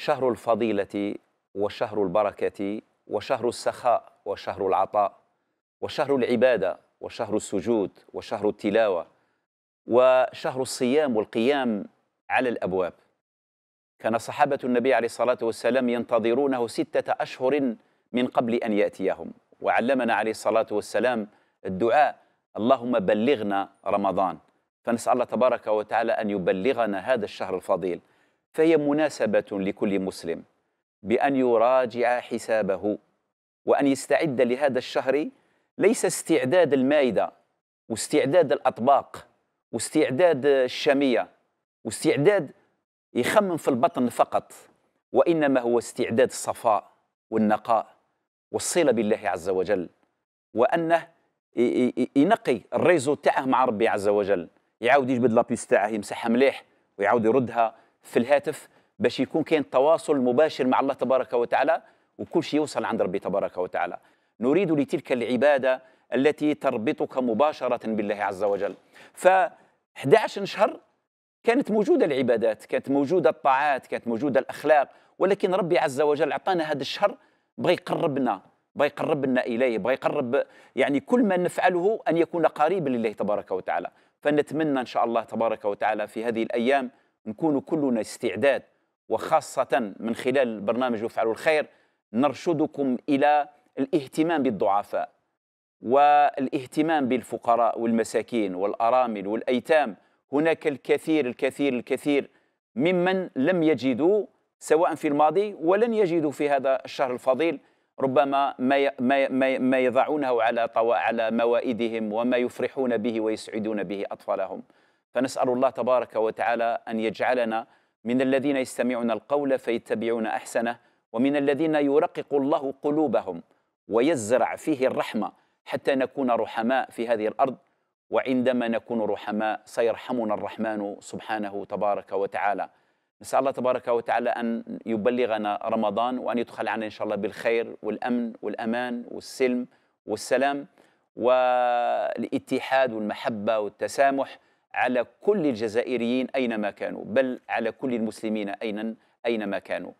شهر الفضيلة وشهر البركة وشهر السخاء وشهر العطاء وشهر العبادة وشهر السجود وشهر التلاوة وشهر الصيام والقيام على الأبواب كان صحابة النبي عليه الصلاة والسلام ينتظرونه ستة أشهر من قبل أن يأتيهم وعلمنا عليه الصلاة والسلام الدعاء اللهم بلغنا رمضان فنسأل الله تبارك وتعالى أن يبلغنا هذا الشهر الفضيل فهي مناسبة لكل مسلم بأن يراجع حسابه وأن يستعد لهذا الشهر ليس استعداد المائدة واستعداد الأطباق واستعداد الشامية واستعداد يخمم في البطن فقط وإنما هو استعداد الصفاء والنقاء والصلة بالله عز وجل وأنه ينقي الريزو تاعه مع ربي عز وجل يعاود يجبد لابيس تاعه يمسحها مليح ويعاود يردها في الهاتف باش يكون كاين تواصل مباشر مع الله تبارك وتعالى وكل شيء يوصل عند ربي تبارك وتعالى نريد لتلك العبادة التي تربطك مباشرة بالله عز وجل ف 11 شهر كانت موجودة العبادات كانت موجودة الطاعات كانت موجودة الأخلاق ولكن ربي عز وجل أعطانا هذا الشهر بغى يقربنا بغى يقربنا إليه بغى يقرب يعني كل ما نفعله أن يكون قريبا لله تبارك وتعالى فنتمنى إن شاء الله تبارك وتعالى في هذه الأيام نكون كلنا استعداد وخاصة من خلال برنامج وفعل الخير نرشدكم إلى الاهتمام بالضعفاء والاهتمام بالفقراء والمساكين والأرامل والأيتام هناك الكثير الكثير الكثير ممن لم يجدوا سواء في الماضي ولن يجدوا في هذا الشهر الفضيل ربما ما ما ما يضعونه على على موائدهم وما يفرحون به ويسعدون به اطفالهم فنسأل الله تبارك وتعالى أن يجعلنا من الذين يستمعون القول فيتبعون أحسنه ومن الذين يرقق الله قلوبهم ويزرع فيه الرحمة حتى نكون رحماء في هذه الأرض وعندما نكون رحماء سيرحمنا الرحمن سبحانه تبارك وتعالى نسأل الله تبارك وتعالى أن يبلغنا رمضان وأن يدخل عنا إن شاء الله بالخير والأمن والأمان والسلم والسلام والاتحاد والمحبة والتسامح على كل الجزائريين اينما كانوا بل على كل المسلمين اينما كانوا